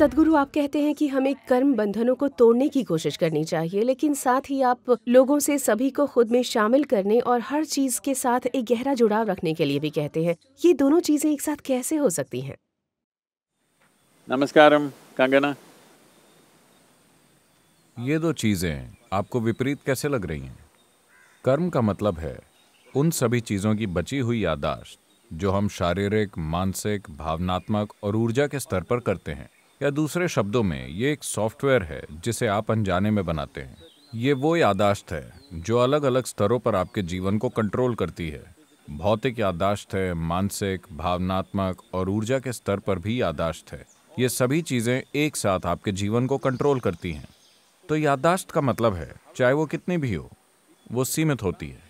सदगुरु आप कहते हैं कि हमें कर्म बंधनों को तोड़ने की कोशिश करनी चाहिए लेकिन साथ ही आप लोगों से सभी को खुद में शामिल करने और हर चीज के साथ एक गहरा जुड़ाव रखने के लिए भी कहते हैं ये दोनों चीजें एक साथ कैसे हो सकती हैं नमस्कार कंगना ये दो चीजें आपको विपरीत कैसे लग रही हैं कर्म का मतलब है उन सभी चीजों की बची हुई यादाश्त जो हम शारीरिक मानसिक भावनात्मक और ऊर्जा के स्तर पर करते हैं या दूसरे शब्दों में ये एक सॉफ्टवेयर है जिसे आप अनजाने में बनाते हैं ये वो यादाश्त है जो अलग अलग स्तरों पर आपके जीवन को कंट्रोल करती है भौतिक यादाश्त है मानसिक भावनात्मक और ऊर्जा के स्तर पर भी यादाश्त है ये सभी चीज़ें एक साथ आपके जीवन को कंट्रोल करती हैं तो यादाश्त का मतलब है चाहे वो कितनी भी हो वो सीमित होती है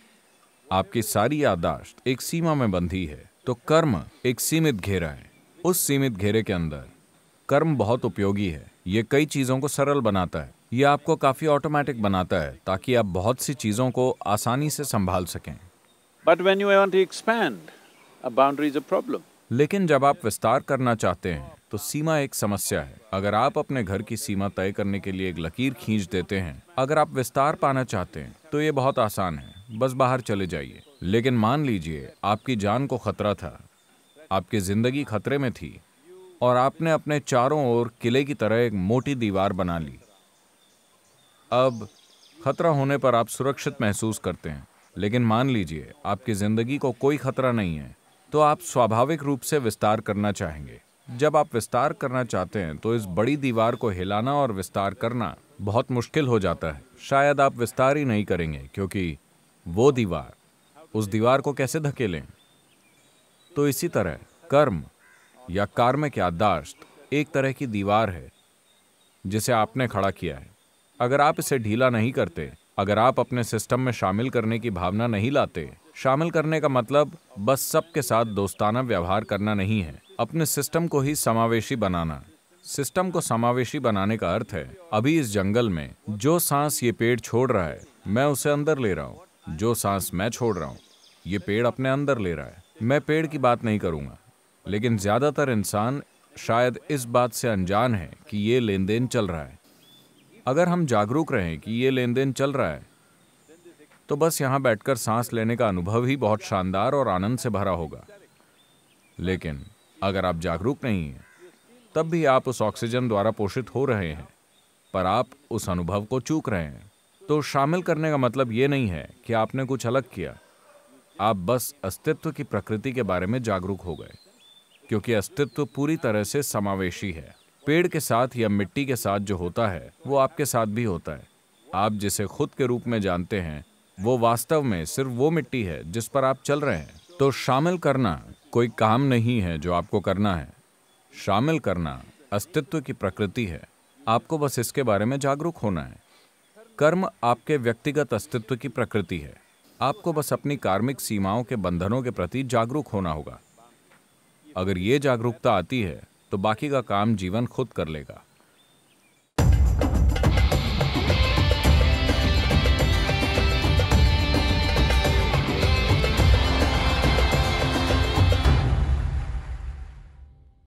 आपकी सारी यादाश्त एक सीमा में बंधी है तो कर्म एक सीमित घेरा है उस सीमित घेरे के अंदर कर्म बहुत उपयोगी है ये कई चीज़ों को सरल बनाता है ये आपको काफ़ी ऑटोमेटिक बनाता है ताकि आप बहुत सी चीज़ों को आसानी से संभाल सकें but when you to expand a problem लेकिन जब आप विस्तार करना चाहते हैं तो सीमा एक समस्या है अगर आप अपने घर की सीमा तय करने के लिए एक लकीर खींच देते हैं अगर आप विस्तार पाना चाहते हैं तो ये बहुत आसान है बस बाहर चले जाइए लेकिन मान लीजिए आपकी जान को खतरा था आपकी जिंदगी खतरे में थी और आपने अपने चारों ओर किले की तरह एक मोटी दीवार बना ली अब खतरा होने पर आप सुरक्षित महसूस करते हैं लेकिन मान लीजिए आपकी ज़िंदगी को कोई खतरा नहीं है तो आप स्वाभाविक रूप से विस्तार करना चाहेंगे जब आप विस्तार करना चाहते हैं तो इस बड़ी दीवार को हिलाना और विस्तार करना बहुत मुश्किल हो जाता है शायद आप विस्तार ही नहीं करेंगे क्योंकि वो दीवार उस दीवार को कैसे धकेलें तो इसी तरह कर्म या कार में क्या दाश्त एक तरह की दीवार है जिसे आपने खड़ा किया है अगर आप इसे ढीला नहीं करते अगर आप अपने सिस्टम में शामिल करने की भावना नहीं लाते शामिल करने का मतलब बस सबके साथ दोस्ताना व्यवहार करना नहीं है अपने सिस्टम को ही समावेशी बनाना सिस्टम को समावेशी बनाने का अर्थ है अभी इस जंगल में जो सांस ये पेड़ छोड़ रहा है मैं उसे अंदर ले रहा हूँ जो सांस मैं छोड़ रहा हूँ ये पेड़ अपने अंदर ले रहा है मैं पेड़ की बात नहीं करूँगा लेकिन ज़्यादातर इंसान शायद इस बात से अनजान है कि ये लेन देन चल रहा है अगर हम जागरूक रहें कि ये लेन देन चल रहा है तो बस यहाँ बैठकर सांस लेने का अनुभव ही बहुत शानदार और आनंद से भरा होगा लेकिन अगर आप जागरूक नहीं हैं तब भी आप उस ऑक्सीजन द्वारा पोषित हो रहे हैं पर आप उस अनुभव को चूक रहे हैं तो शामिल करने का मतलब ये नहीं है कि आपने कुछ अलग किया आप बस अस्तित्व की प्रकृति के बारे में जागरूक हो गए क्योंकि अस्तित्व पूरी तरह से समावेशी है पेड़ के साथ या मिट्टी के साथ जो होता है वो आपके साथ भी होता है आप जिसे खुद के रूप में जानते हैं वो वास्तव में सिर्फ वो मिट्टी है जिस पर आप चल रहे हैं तो शामिल करना कोई काम नहीं है जो आपको करना है शामिल करना अस्तित्व की प्रकृति है आपको बस इसके बारे में जागरूक होना है कर्म आपके व्यक्तिगत अस्तित्व की प्रकृति है आपको बस अपनी कार्मिक सीमाओं के बंधनों के प्रति जागरूक होना होगा अगर ये जागरूकता आती है तो बाकी का काम जीवन खुद कर लेगा